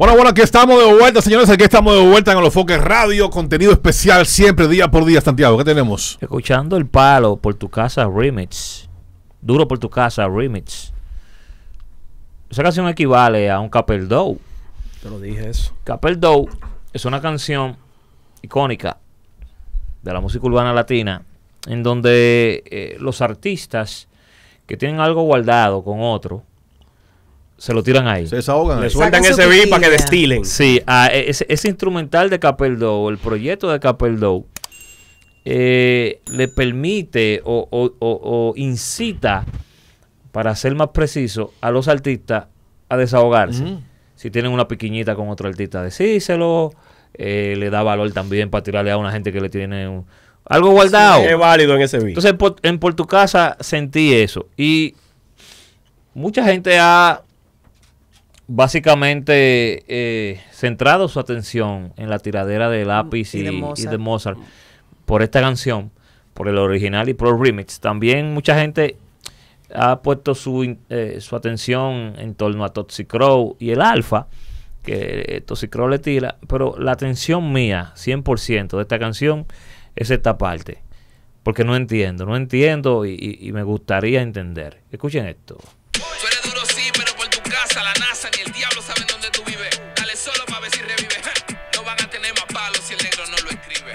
Bueno, bueno, aquí estamos de vuelta, señores. Aquí estamos de vuelta en los Foques Radio. Contenido especial siempre, día por día, Santiago. ¿Qué tenemos? Escuchando el palo por tu casa remix. Duro por tu casa remix. Esa canción equivale a un Capel Dow. Te lo dije eso. Capel Dow es una canción icónica de la música urbana latina en donde eh, los artistas que tienen algo guardado con otro se lo tiran ahí. Se desahogan. Le sueltan ese beat para que destilen. Sí, e, ese, instrumental de Capeldo, el proyecto de Capeldo, eh, le permite o, incita, para ser más preciso, a los artistas a desahogarse. Si tienen una piquiñita con otro artista, decíselo. Eh, le da valor también para tirarle a una gente que le tiene algo guardado. es válido en ese beat. Entonces, en Por tu casa sentí eso. Y mucha gente ha básicamente eh, centrado su atención en la tiradera de mm, Lápiz y, de, Mozart. por esta canción, por el original y por el remix. También mucha gente ha puesto eh, su, atención en torno a Toxic Crow y el Alfa, que eh, Toxic Crow le tira, pero la atención mía, 100% de esta canción, es esta parte. Porque no entiendo, no entiendo y me gustaría entender. Escuchen esto ni el diablo sabe dónde tú vives. Dale solo para ver si revive. No van a tener más palos si el negro no lo escribe.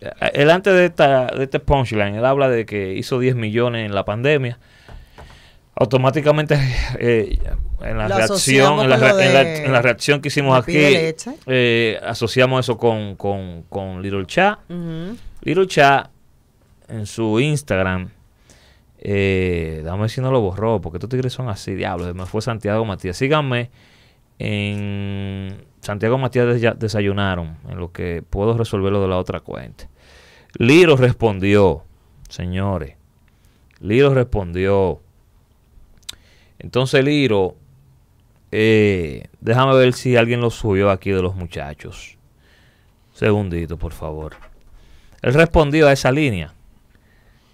Eh, el antes de, este punchline, él habla de que hizo 10 millones en la pandemia. Automáticamente, en, la reacción, que hicimos aquí, eh, asociamos eso con, Little Chat. Little Chat en su Instagram, eh, dame si no lo borró, porque estos tigres son así, diablo. Me fue Santiago Matías. Síganme en Santiago Matías desayunaron, en lo que puedo resolverlo de la otra cuenta. Liro respondió, señores. Liro respondió. Entonces Liro, eh, déjame ver si alguien lo subió aquí de los muchachos. Segundito, por favor. Él respondió a esa línea.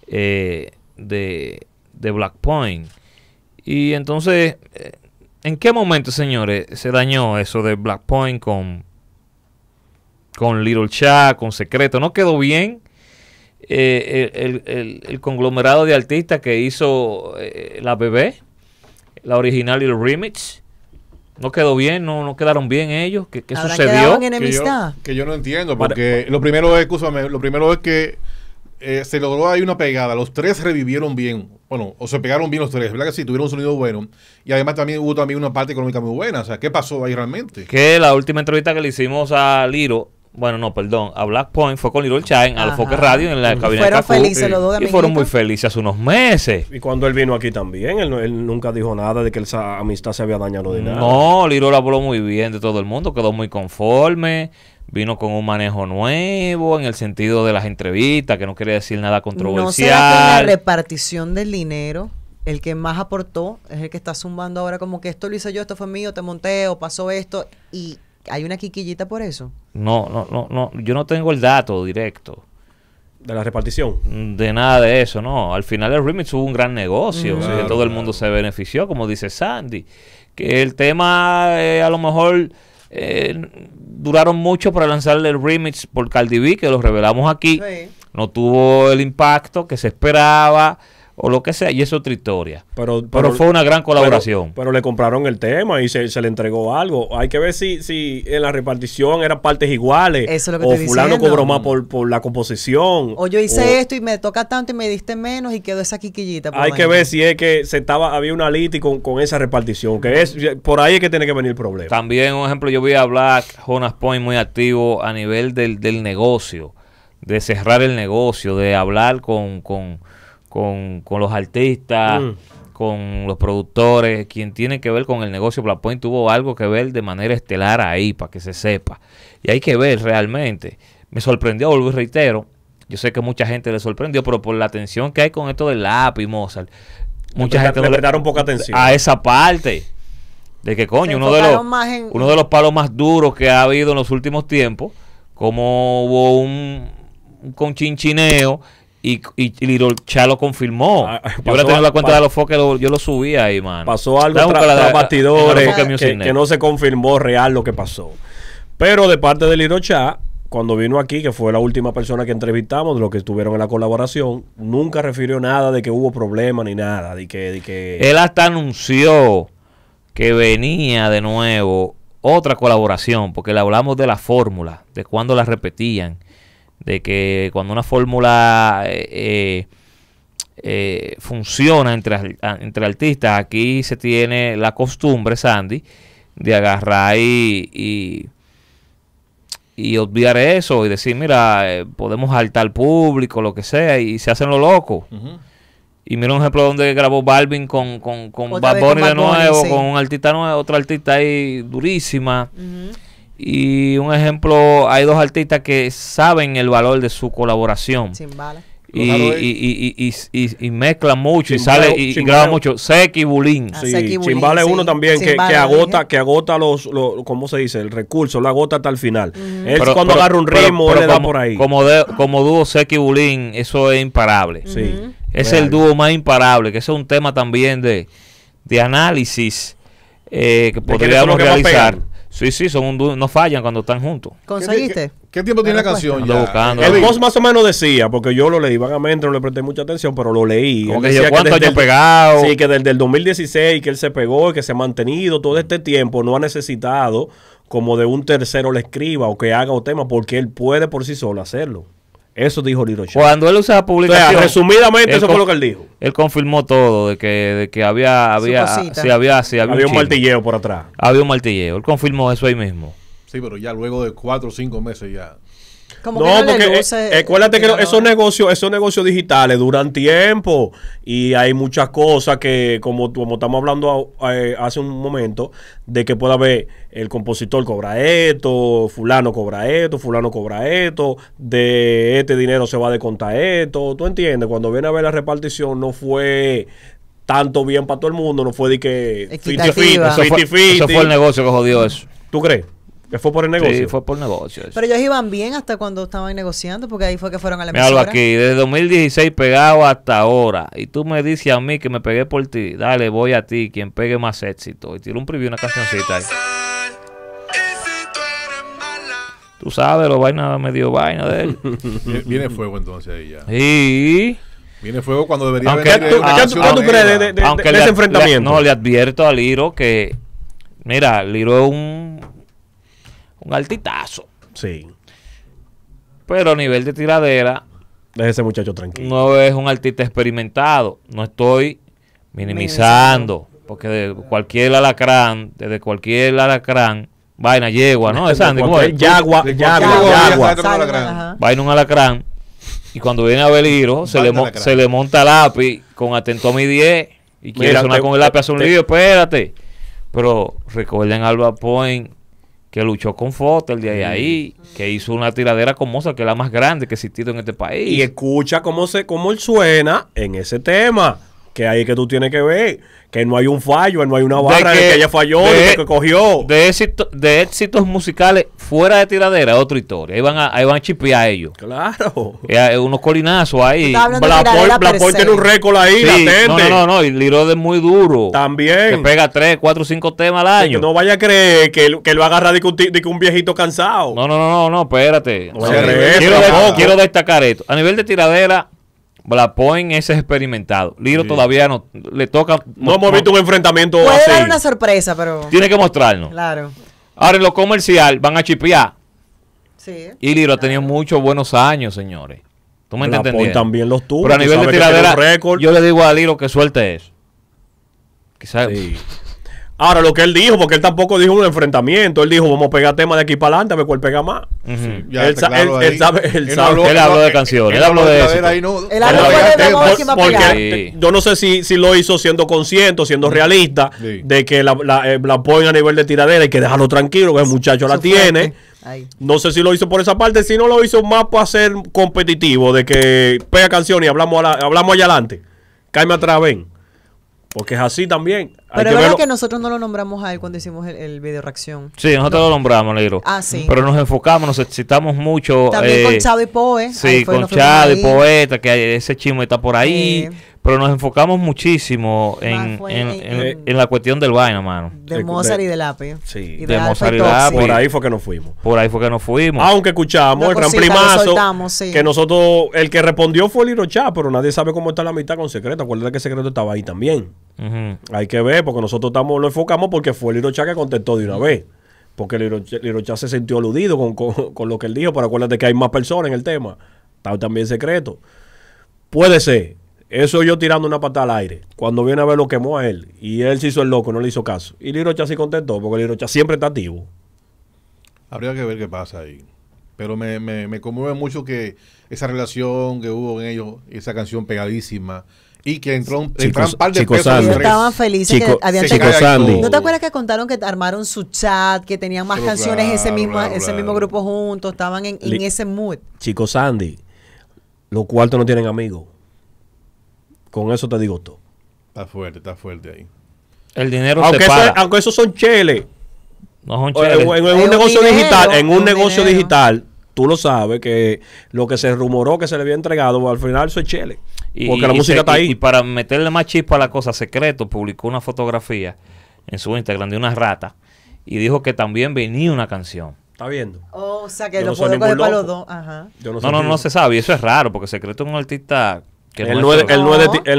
Eh, de, de Black Point. Y entonces, eh, ¿en qué momento, señores, se dañó eso de Black Point con, con Little Chat, con Secreto? ¿No quedó bien? Eh, el, el, conglomerado de artistas que hizo eh, la bebé, la original y el remix. No quedó bien, no, no quedaron bien ellos. ¿Qué, sucedió? que, yo, no entiendo, porque lo primero es, lo primero es que eh, se logró ahí una pegada. Los tres revivieron bien. Bueno, o se pegaron bien los tres, ¿verdad que sí? Tuvieron un sonido bueno. Y además también hubo también una parte económica muy buena. O sea, ¿qué pasó ahí realmente? Que la última entrevista que le hicimos a Liro, bueno, no, perdón. A Black Point fue con Little Chain, en los Radio en la cabina fueron de felices Y fueron muy felices hace unos meses. Y cuando él vino aquí también, él, nunca dijo nada de que esa amistad se había dañado de nada. No, Little habló muy bien de todo el mundo, quedó muy conforme. Vino con un manejo nuevo en el sentido de las entrevistas, que no quería decir nada controversial. No la repartición del dinero el que más aportó es el que está zumbando ahora como que esto lo hice yo, esto fue mío, te monté o pasó esto y ¿Hay una quiquillita por eso? No, no, no, no. Yo no tengo el dato directo. ¿De la repartición? De nada de eso, no. Al final el remix hubo un gran negocio. todo el mundo se benefició, como dice Sandy. Que el tema eh, a lo mejor eh, duraron mucho para lanzarle el remix por caldiví que lo revelamos aquí. No tuvo el impacto que se esperaba o lo que sea, y es otra historia. Pero, pero, fue una gran colaboración. Pero, le compraron el tema y se, le entregó algo. Hay que ver si, si en la repartición eran partes iguales. o fulano cobró más por, por, la composición. O yo hice esto y me toca tanto y me diste menos y quedó esa quiquillita. Hay que ver si es que se estaba, había una liti con, con esa repartición, que es por ahí es que tiene que venir el problema. También, un ejemplo, yo vi a hablar Jonas Point muy activo a nivel del, del negocio, de cerrar el negocio, de hablar con con, con los artistas, mm. con los productores, quien tiene que ver con el negocio Black Point tuvo algo que ver de manera estelar ahí, para que se sepa. Y hay que ver realmente. Me sorprendió, vuelvo y reitero, yo sé que mucha gente le sorprendió, pero por la atención que hay con esto del lápiz Mozart, mucha gente le poca atención a esa parte de que coño, uno de, los, uno de los palos más duros que ha habido en los últimos tiempos, como hubo un, un conchinchineo y, y, lo confirmó. Ah, yo ahora la cuenta de los foques, lo, yo lo subí ahí, man. Pasó algo tras bastidores que, no se confirmó real lo que pasó. Pero de parte de Little cuando vino aquí, que fue la última persona que entrevistamos, de los que estuvieron en la colaboración, nunca refirió nada de que hubo problema ni nada. De que, que... Él hasta anunció que venía de nuevo otra colaboración, porque le hablamos de la fórmula, de cuándo la repetían de que cuando una fórmula eh, eh, eh, funciona entre, entre artistas, aquí se tiene la costumbre, Sandy, de agarrar y, y, obviar eso y decir, mira, podemos al público, lo que sea, y se hacen lo loco. Y mira un ejemplo donde grabó Balvin con, con, con Bad de nuevo, con un artista nuevo, otra artista ahí durísima. Y un ejemplo, hay dos artistas que saben el valor de su colaboración. Y, y, y, y, mezclan mucho y sale y, graba mucho. Seki y Bulín. vale ah, es uno también que, que, agota, que agota los, los, ¿cómo se dice? El recurso, lo agota hasta el final. es cuando agarra un ritmo, pero, como, por ahí. Como, de, como dúo Seki Bulín, eso es imparable. Es el dúo más imparable, que es un tema también de, de análisis eh, que podríamos realizar. Sí, sí, son un no fallan cuando están juntos. ¿Conseguiste? ¿Qué, tiempo tiene la canción? Ya? Eh, buscando, el post más o menos decía, porque yo lo leí vagamente, no le presté mucha atención, pero lo leí. decía ¿cuántos que años pegado? Sí, que desde el 2016 que él se pegó y que se ha mantenido todo este tiempo, no ha necesitado como de un tercero le escriba o que haga o tema, porque él puede por sí solo hacerlo. Eso dijo Liro Cuando él se ha publicación. O sea, resumidamente, eso fue lo que él dijo. Él confirmó todo, de que, de que había, había, sí, había, sí, había, un martilleo por atrás. Había un martilleo. Él confirmó eso ahí mismo. Sí, pero ya luego de cuatro o cinco meses ya no, porque eh, que, esos negocios, esos negocios digitales duran tiempo y hay muchas cosas que, como, como estamos hablando eh, hace un momento, de que pueda haber el compositor cobra esto, fulano cobra esto, fulano cobra esto, de este dinero se va de contar esto, ¿tú entiendes? Cuando viene a ver la repartición no fue tanto bien para todo el mundo, no fue de que... fue, eso fue el negocio que jodió eso. ¿Tú crees? Que fue por el negocio. Sí, fue por negocio. Pero ellos iban bien hasta cuando estaban negociando, porque ahí fue que fueron a la emisora. aquí, desde 2016 pegado hasta ahora. Y tú me dices a mí que me pegué por ti. Dale, voy a ti, quien pegue más éxito. Y tiró un preview, una cancioncita ahí. Tú sabes, lo vaina medio vaina de él. Viene fuego entonces ahí ya. Y... Viene fuego cuando debería aunque venir Aunque crees de, ese enfrentamiento? no, le advierto a Liro que... Mira, Liro es un un altitazo. Sí. Pero a nivel de tiradera. Deje ese muchacho tranquilo. No es un artista experimentado. No estoy minimizando. Porque de cualquier alacrán, desde cualquier alacrán, vaina, yegua, ¿no? Es Andy, Yagua, yagua, yagua. Vaina un alacrán. Y cuando viene a Beliro... se, le, monta el lápiz con atento a mi 10 y quiere sonar eh, con el lápiz a un lío, espérate. Pero recuerden Alba Point, que luchó con Fotel el día de ahí, que hizo una tiradera con Mozart, que es la más grande que ha existido en este país. Y escucha cómo, se, cómo él suena en ese tema que ahí que tú tienes que ver que no hay un fallo, no hay una barra de que, ella falló, que cogió. De, de éxitos musicales fuera de tiradera, otra historia. Ahí van a, ahí van a chipear ellos. Claro. Eh, unos colinazos ahí. Blapoy tiene un récord ahí, sí, No, no, no, Y Lirode es muy duro. También. Que pega tres, cuatro, cinco temas al año. no vaya a creer que, lo, que lo agarra de que, un, viejito cansado. No, no, no, no, espérate. quiero, quiero destacar esto. A nivel de tiradera, ese es experimentado. Liro todavía no le toca. No, hemos visto un enfrentamiento Puede dar una sorpresa, pero. Tiene que mostrarnos. Claro. Ahora en lo comercial van a chipear. Sí. Y Liro ha tenido muchos buenos años, señores. ¿Tú me entendés? también los tuvo. Pero a nivel de tiradera, yo le digo a Liro que suelte eso. Quizás. Sí. Ahora, lo que él dijo, porque él tampoco dijo un enfrentamiento, él dijo, vamos a pegar tema de aquí para adelante, a ver cuál pega más. él, Habló, de canciones, él, habló de eso. él de porque, yo no sé si, lo hizo siendo consciente, siendo realista, de que la, la, eh, ponen a nivel de tiradera y que dejarlo tranquilo, que el muchacho la tiene. No sé si lo hizo por esa parte, si no lo hizo más para ser competitivo, de que pega canciones y hablamos, hablamos allá adelante. Cáeme atrás, ven. Porque es así también. Pero es verdad que nosotros no lo nombramos a él cuando hicimos el, video reacción. Sí, nosotros lo nombramos, Negro. Ah, sí. Pero nos enfocamos, nos excitamos mucho. También con eh, Chávez y Poe. Sí, con Chávez y Poeta, que ese chisme está por ahí. Pero nos enfocamos muchísimo eh, en, la cuestión del vaina, mano. De Mozart y del Sí, de, Mozart y Por ahí fue que nos fuimos. Por ahí fue que nos fuimos. Aunque escuchamos el gran primazo. Que nosotros, el que respondió fue el Irochá, pero nadie sabe cómo está la mitad con secreto. Acuérdate que secreto estaba ahí también. Hay que ver, porque nosotros estamos, lo enfocamos porque fue Lirocha que contestó de una vez. Porque Lirocha se sintió aludido con, lo que él dijo, pero acuérdate que hay más personas en el tema. Está también secreto. Puede ser. Eso yo tirando una pata al aire. Cuando viene a ver lo quemó a él. Y él se hizo el loco, no le hizo caso. Y Lirocha sí contestó, porque Lirocha siempre está activo. Habría que ver qué pasa ahí. Pero me, me, me conmueve mucho que esa relación que hubo con ellos, esa canción pegadísima, y que entró un, Chico, par de Estaban felices que habían Sandy. ¿No te acuerdas que contaron que armaron su chat, que tenían más canciones ese mismo ese mismo grupo juntos, estaban en, ese mood? Chicos Sandy, los cuartos no tienen amigos. Con eso te digo todo. Está fuerte, está fuerte ahí. El dinero aunque aunque esos son cheles. No son cheles. En, un negocio digital, en un, negocio digital, tú lo sabes que lo que se rumoró que se le había entregado, al final eso es y, Porque la música está ahí. para meterle más chispa a la cosa, Secreto publicó una fotografía en su Instagram de una rata y dijo que también venía una canción. ¿Está viendo? Oh, o sea, que lo puedo coger para los dos. Ajá. Yo no, no, no, no, se sabe. Y eso es raro, porque Secreto es un artista que no es, él,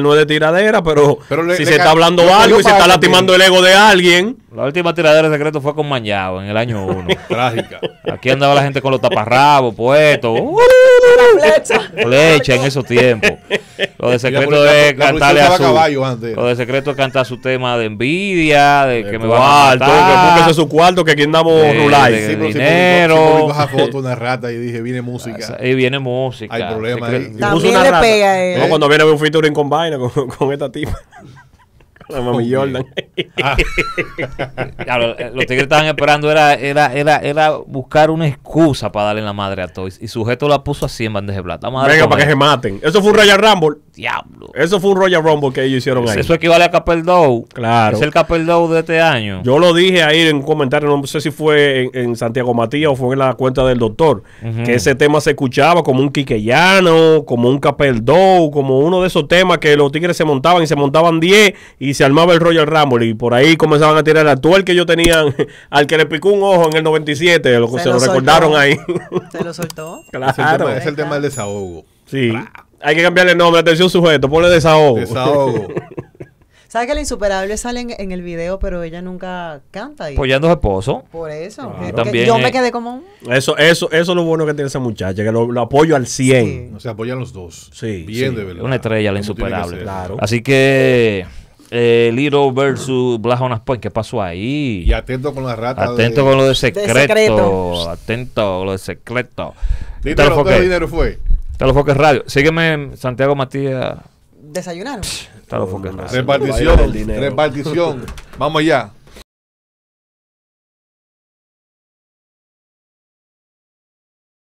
no es de, tiradera, pero, si se está hablando algo y se está lastimando el ego de alguien. La última tiradera de Secreto fue con Mañado en el año 1. Trágica. Aquí andaba la gente con los taparrabos puestos. Leche. flecha. en esos tiempos. Lo de secreto es cantarle a su. Lo de secreto es su tema de envidia, de que me va a matar. Que ese es su cuarto, que aquí andamos rulay. Sí, dinero. Si foto una rata y dije, viene música. y viene música. Hay problema ahí. También le pega No, cuando viene un featuring con vaina con, esta tipa. La mami Jordan. Ah. Eh, los tigres estaban esperando era, era, era, era buscar una excusa para darle la madre a Toys. Y sujeto la puso así en bandeja de plata. para que se maten. Eso fue un Royal Rumble. Diablo. Eso fue un Royal Rumble que ellos hicieron ahí. Eso equivale a Dow. Claro. Es el capel Dow de este año. Yo lo dije ahí en un comentario, no sé si fue en, Santiago Matías o fue en la cuenta del doctor, que ese tema se escuchaba como un quiquellano, como un capel Dow, como uno de esos temas que los tigres se montaban y se montaban 10 y se armaba el Royal Rumble. Y por ahí comenzaban a tirar el actual que ellos tenían, al que le picó un ojo en el 97, lo, se, se lo, recordaron ahí. Se lo soltó. Claro. Es el tema, del desahogo. Sí. Hay que cambiarle el nombre. Atención, sujeto. Ponle desahogo. Desahogo. ¿Sabes que la insuperable sale en, el video, pero ella nunca canta? Ahí? Apoyando a su esposo. Por eso. También, yo me quedé como Eso, eso, eso es lo bueno que tiene esa muchacha, que lo, apoyo al 100. se O apoyan los dos. Sí. Bien, de verdad. Una estrella, la insuperable. claro. Así que... Eh, Little versus Blas Point, ¿qué pasó ahí? Y atento con la rata. Atento con lo de secreto, Atento con lo de secreto. que el dinero fue? foques Radio. Sígueme, Santiago Matías. Desayunaron. foques Radio. Repartición. Repartición. Vamos allá.